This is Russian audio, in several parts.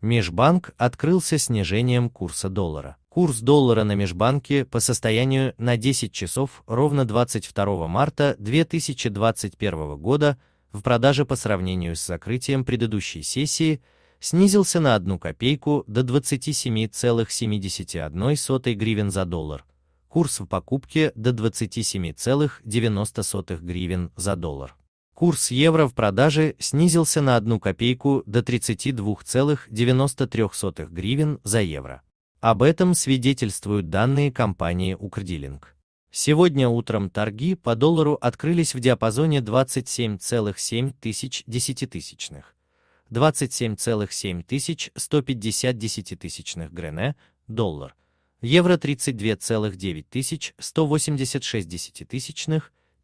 Межбанк открылся снижением курса доллара. Курс доллара на межбанке по состоянию на 10 часов ровно 22 марта 2021 года в продаже по сравнению с закрытием предыдущей сессии снизился на 1 копейку до 27,71 гривен за доллар. Курс в покупке до 27,90 гривен за доллар. Курс евро в продаже снизился на 1 копейку до 32,93 гривен за евро. Об этом свидетельствуют данные компании Укрдилинг. Сегодня утром торги по доллару открылись в диапазоне 27,7 тысяч десятитысячных, 27,7 тысяч 150 десятитысячных грене, доллар, евро 32,9 тысяч 186 десятитысячных,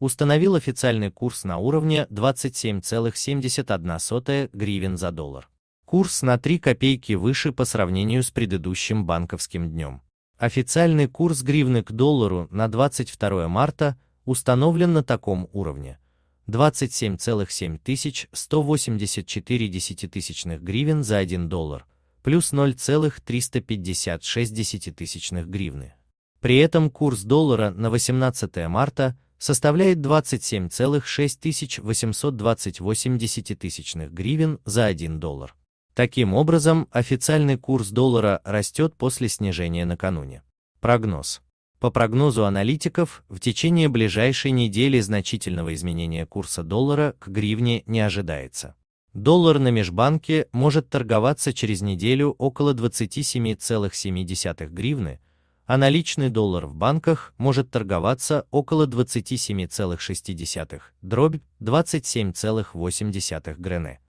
установил официальный курс на уровне 27,71 гривен за доллар. Курс на 3 копейки выше по сравнению с предыдущим банковским днем. Официальный курс гривны к доллару на 22 марта установлен на таком уровне 27,7184 гривен за 1 доллар плюс 0,356 гривны. При этом курс доллара на 18 марта составляет 27,6828 тысячных гривен за 1 доллар. Таким образом, официальный курс доллара растет после снижения накануне. Прогноз. По прогнозу аналитиков, в течение ближайшей недели значительного изменения курса доллара к гривне не ожидается. Доллар на межбанке может торговаться через неделю около 27,7 гривны, а наличный доллар в банках может торговаться около 27,6, дробь 27,8 грены.